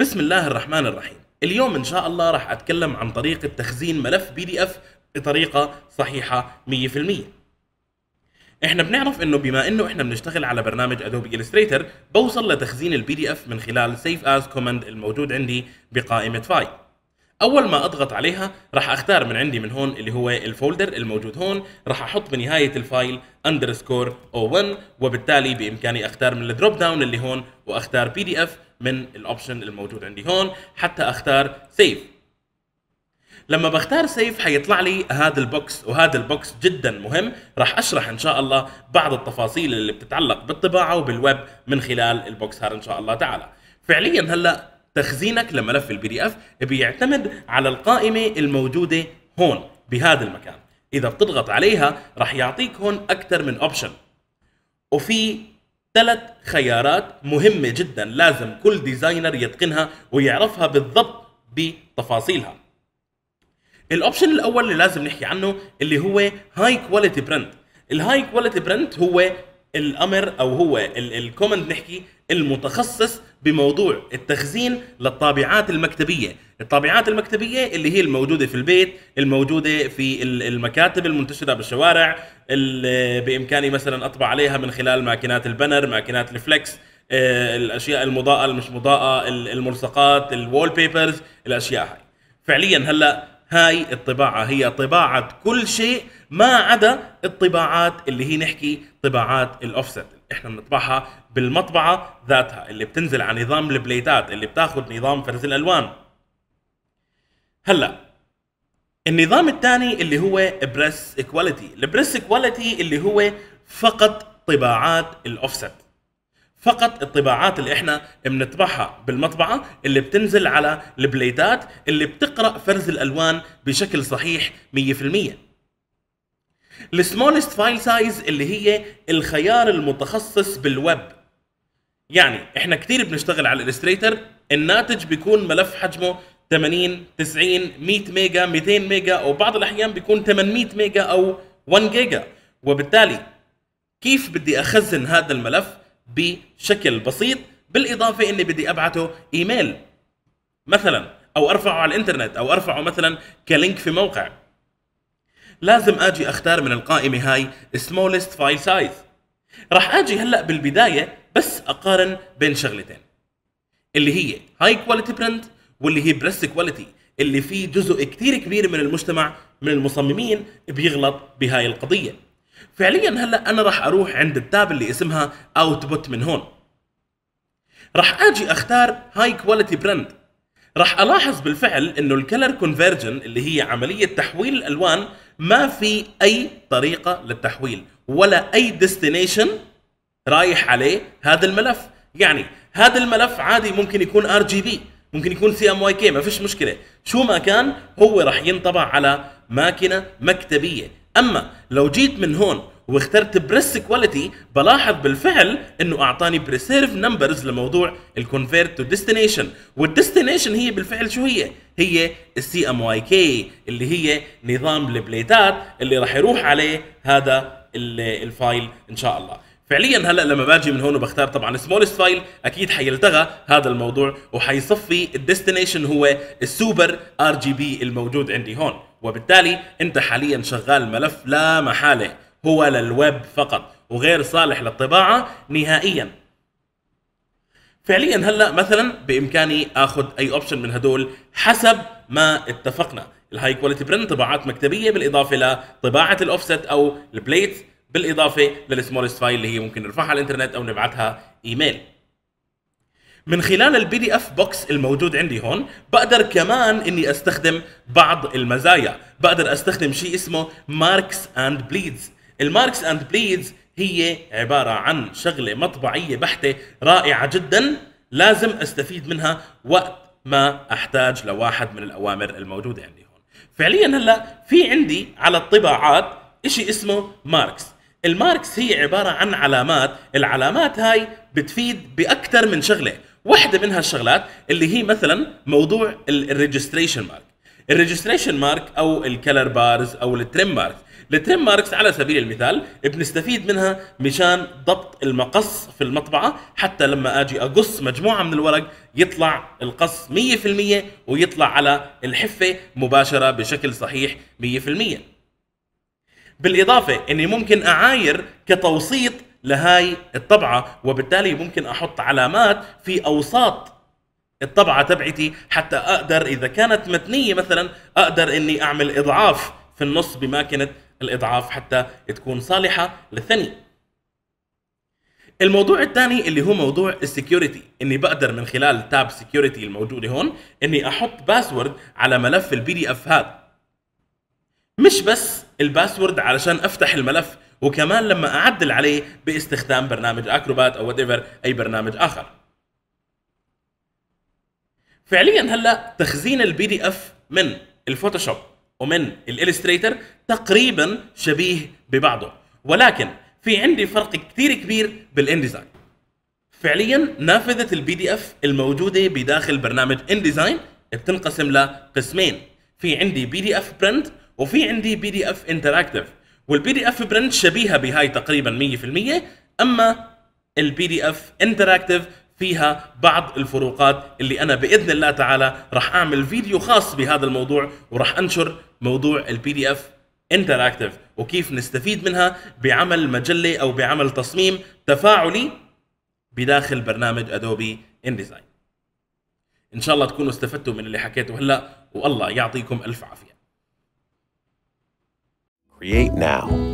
بسم الله الرحمن الرحيم اليوم ان شاء الله راح اتكلم عن طريقه تخزين ملف بي دي اف بطريقه صحيحه 100% احنا بنعرف انه بما انه احنا بنشتغل على برنامج ادوبي الستريتر بوصل لتخزين البي دي اف من خلال سيف از كوماند الموجود عندي بقائمه فايل اول ما اضغط عليها راح اختار من عندي من هون اللي هو الفولدر الموجود هون راح احط بنهايه الفايل اندرسكور او 1 وبالتالي بامكاني اختار من الدروب داون اللي هون واختار بي دي اف من الاوبشن الموجود عندي هون حتى اختار سيف لما بختار سيف حيطلع لي هذا البوكس وهذا البوكس جدا مهم راح اشرح ان شاء الله بعض التفاصيل اللي بتتعلق بالطباعه وبالويب من خلال البوكس هذا ان شاء الله تعالى فعليا هلا تخزينك لملف البي دي اف بيعتمد على القائمه الموجوده هون بهذا المكان اذا بتضغط عليها راح يعطيك هون اكثر من اوبشن وفي ثلاث خيارات مهمة جدا لازم كل ديزاينر يتقنها ويعرفها بالضبط بتفاصيلها الاوبشن الاول اللي لازم نحكي عنه اللي هو هاي كواليتي برنت الهاي كواليتي برنت هو الامر او هو الكومنت نحكي المتخصص بموضوع التخزين للطابعات المكتبيه، الطابعات المكتبيه اللي هي الموجوده في البيت، الموجوده في المكاتب المنتشره بالشوارع، اللي بامكاني مثلا اطبع عليها من خلال ماكينات البنر، ماكينات الفلكس، آه، الاشياء المضاءه المش مضاءه، الملصقات، الوول بيبرز، الاشياء هاي. فعليا هلا هاي الطباعة هي طباعة كل شيء ما عدا الطباعات اللي هي نحكي طباعات الأوفست احنا بنطبعها بالمطبعه ذاتها اللي بتنزل على نظام البليتات اللي بتاخذ نظام فرز الالوان هلا النظام الثاني اللي هو بريس كواليتي البريس كواليتي اللي هو فقط طباعات الاوفست فقط الطباعات اللي احنا بنطبعها بالمطبعه اللي بتنزل على البليتات اللي بتقرا فرز الالوان بشكل صحيح 100% السمولست فايل سايز اللي هي الخيار المتخصص بالويب يعني احنا كثير بنشتغل على الالستريتر الناتج بيكون ملف حجمه 80 90 100 ميجا 200 ميجا وبعض الاحيان بيكون 800 ميجا او 1 جيجا وبالتالي كيف بدي اخزن هذا الملف بشكل بسيط بالاضافه اني بدي ابعته ايميل مثلا او ارفعه على الانترنت او ارفعه مثلا كلينك في موقع لازم اجي اختار من القائمه هاي smallest file size راح اجي هلا بالبدايه بس اقارن بين شغلتين اللي هي هاي كواليتي برنت واللي هي بريست كواليتي اللي في جزء كثير كبير من المجتمع من المصممين بيغلط بهاي القضيه فعليا هلا انا راح اروح عند التاب اللي اسمها اوتبوت من هون راح اجي اختار هاي كواليتي برند راح الاحظ بالفعل انه الكلر كونفرجن اللي هي عمليه تحويل الالوان ما في اي طريقه للتحويل ولا اي ديستنيشن رايح عليه هذا الملف يعني هذا الملف عادي ممكن يكون ار جي بي ممكن يكون سي ام واي كي ما فيش مشكله شو ما كان هو راح ينطبع على ماكينه مكتبيه اما لو جيت من هون واخترت بريس كواليتي بلاحظ بالفعل انه اعطاني بريسيرف نمبرز لموضوع الكونفيرت تو ديستنيشن والديستنيشن هي بالفعل شو هي؟ هي السي ام واي كي اللي هي نظام البليتات اللي راح يروح عليه هذا الفايل ان شاء الله فعليا هلا لما باجي من هون وبختار طبعا سمولست فايل اكيد حيلتغى هذا الموضوع وحيصفي الديستنيشن هو السوبر ار جي بي الموجود عندي هون وبالتالي انت حاليا شغال ملف لا محاله هو للويب فقط وغير صالح للطباعه نهائيا فعليا هلا مثلا بامكاني اخذ اي اوبشن من هدول حسب ما اتفقنا الهاي كواليتي برنت طباعات مكتبيه بالاضافه لطباعه الاوفست او البليت بالاضافه للسمولست فايل اللي هي ممكن نرفعها على الانترنت او نبعثها ايميل من خلال البي دي اف بوكس الموجود عندي هون بقدر كمان اني استخدم بعض المزايا بقدر استخدم شيء اسمه ماركس اند بليدز الماركس اند بليدز هي عباره عن شغله مطبعيه بحته رائعه جدا لازم استفيد منها وقت ما احتاج لواحد من الاوامر الموجوده عندي هون فعليا هلا في عندي على الطباعات شيء اسمه ماركس الماركس هي عباره عن علامات العلامات هاي بتفيد باكثر من شغله واحدة من هالشغلات اللي هي مثلا موضوع الريجستريشن مارك الريجستريشن مارك او الكلر بارز او التريم مارك التريم ماركس على سبيل المثال بنستفيد منها مشان ضبط المقص في المطبعه حتى لما اجي اقص مجموعه من الورق يطلع القص 100% ويطلع على الحفه مباشره بشكل صحيح 100% بالاضافه اني ممكن اعاير كتوسيط لهاي الطبعه وبالتالي ممكن احط علامات في اوساط الطبعه تبعتي حتى اقدر اذا كانت متنيه مثلا اقدر اني اعمل اضعاف في النص بماكنه الاضعاف حتى تكون صالحه للثني الموضوع الثاني اللي هو موضوع السكيورتي اني بقدر من خلال تاب سكيورتي الموجوده هون اني احط باسورد على ملف البي دي اف هذا مش بس الباسورد علشان افتح الملف وكمان لما اعدل عليه باستخدام برنامج اكروبات او وات اي برنامج اخر فعليا هلا تخزين البي دي اف من الفوتوشوب ومن الالستريتر تقريبا شبيه ببعضه ولكن في عندي فرق كثير كبير بالانديزاين فعليا نافذه البي دي اف الموجوده بداخل برنامج انديزاين بتنقسم لقسمين في عندي بي دي اف برنت وفي عندي بي دي اف انتراكتيف والبي دي اف برنت شبيهه بهاي تقريبا 100% اما البي دي اف انتراكتيف فيها بعض الفروقات اللي انا باذن الله تعالى راح اعمل فيديو خاص بهذا الموضوع وراح انشر موضوع البي دي اف انتراكتيف وكيف نستفيد منها بعمل مجله او بعمل تصميم تفاعلي بداخل برنامج ادوبي انديزاين ان شاء الله تكونوا استفدتوا من اللي حكيته هلا والله يعطيكم الف عافيه create now